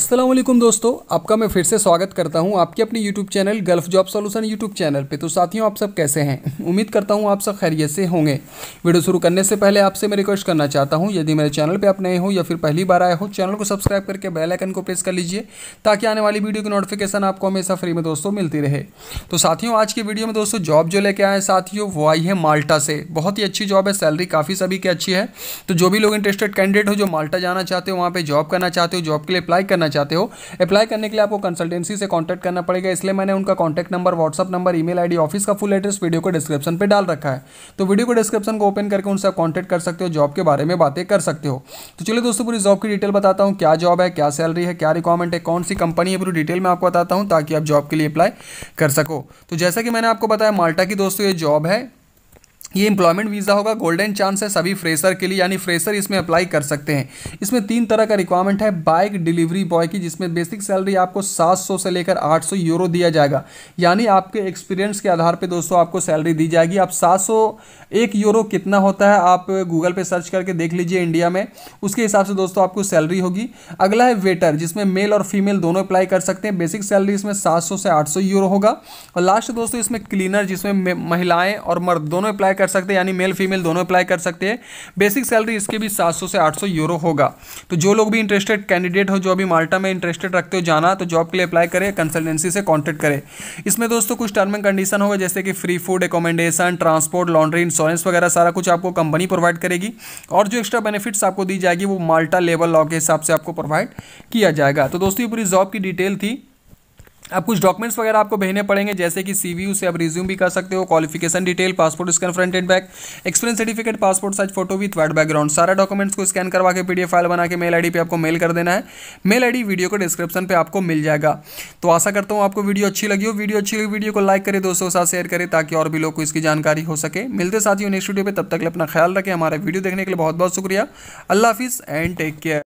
असलम दोस्तों आपका मैं फिर से स्वागत करता हूं आपके अपने YouTube channel gulf job solution YouTube channel पे तो साथियों आप सब कैसे हैं उम्मीद करता हूं आप सब खैरियत से होंगे वीडियो शुरू करने से पहले आपसे मैं रिक्वेस्ट करना चाहता हूं यदि मेरे चैनल पे आप नए हो या फिर पहली बार आए हो चैनल को सब्सक्राइब करके बेलाइकन को प्रेस कर लीजिए ताकि आने वाली वीडियो की नोटिफिकेशन आपको हमेशा फ्री में दोस्तों मिलती रहे तो साथियों आज की वीडियो में दोस्तों जॉब जो लेके आए साथियों वो आई है माल्टा से बहुत ही अच्छी जॉब है सैलरी काफ़ी सभी की अच्छी है तो जो भी लोग इंटरेस्टेड कैंडिडेट हो जो माल्टा जाना चाहते हो वहाँ पर जॉब करना चाहते हो जॉब के लिए अप्लाई करना करना चाहते हो अप्लाई करने के लिए आपको कंसल्टेंसी से कॉन्टैक्ट करना पड़ेगा इसलिए मैंने उनका contact number WhatsApp number email ID office का फुल एड्रेस वीडियो को डिस्क्रिप्शन पर डाल रखा है तो वीडियो को डिस्क्रिप्शन को ओपन करके उनसे कॉन्टैक्ट कर सकते हो जॉब के बारे में बातें कर सकते हो तो चलिए दोस्तों पूरी जॉब की डिटेल बताता हूँ क्या जॉब है क्या सैलरी है क्या रिक्वायरमेंट है कौन सी कंपनी है पूरी डिटेल में आपको बताता हूँ ताकि आप जॉब के लिए अप्लाई कर सको तो जैसा कि मैंने आपको बताया माल्टा की दोस्तों ये जॉब है ये एम्प्लॉयमेंट वीज़ा होगा गोल्डन चांस है सभी फ्रेशर के लिए यानी फ्रेशर इसमें अप्लाई कर सकते हैं इसमें तीन तरह का रिक्वायरमेंट है बाइक डिलीवरी बॉय की जिसमें बेसिक सैलरी आपको 700 से लेकर 800 यूरो दिया जाएगा यानी आपके एक्सपीरियंस के आधार पे दोस्तों आपको सैलरी दी जाएगी आप सात एक यूरो कितना होता है आप गूगल पर सर्च करके देख लीजिए इंडिया में उसके हिसाब से दोस्तों आपको सैलरी होगी अगला है वेटर जिसमें मेल और फीमेल दोनों अप्लाई कर सकते हैं बेसिक सैलरी इसमें सात से आठ यूरो होगा और लास्ट दोस्तों इसमें क्लीनर जिसमें महिलाएँ और मर्द दोनों अप्लाई कर सकते हैं यानी मेल फीमेल दोनों अप्लाई कर सकते हैं बेसिक सैलरी इसके भी 700 से 800 यूरो होगा तो जो लोग भी इंटरेस्टेड कैंडिडेट हो जो अभी माल्टा में इंटरेस्टेड रखते हो जाना तो जॉब के लिए अप्लाई करें कंसल्टेंसी से कॉन्टैक्ट करें इसमें दोस्तों कुछ टर्म एंड कंडीशन होगा जैसे कि free food accommodation transport laundry insurance वगैरह सारा कुछ आपको कंपनी प्रोवाइड करेगी और जो एक्स्ट्रा बेनिफिट्स आपको दी जाएगी वो माल्टा लेवल लॉ के हिसाब से आपको प्रोवाइड किया जाएगा तो दोस्तों ये पूरी जॉब की डिटेल थी अब कुछ डॉक्यूमेंट्स वगैरह आपको भेजने पड़ेंगे जैसे कि सी से आप रिज्यूम भी कर सकते हो qualification detail passport scan front and back experience certificate passport size photo with white background सारा डॉक्यूमेंट्स को स्कैन करवा के पीडीएफ फाइल बना के मेल आईडी पे आपको मेल कर देना है मेल आईडी वीडियो को डिस्क्रिप्शन पर आपको मिल जाएगा तो आशा करता हूँ आपको वीडियो अच्छी लगी हो वीडियो अच्छी लगी वीडियो को लाइक करें दोस्तों के साथ शेयर करें ताकि और भी लोग को इसकी जानकारी हो सके मिलते साथियों नेक्स्ट वीडियो पर तब तक अपना ख्याल रखें हमारा वीडियो देखने के लिए बहुत बहुत शुक्रिया अल्लाह हाफिज़ एंड टेक केयर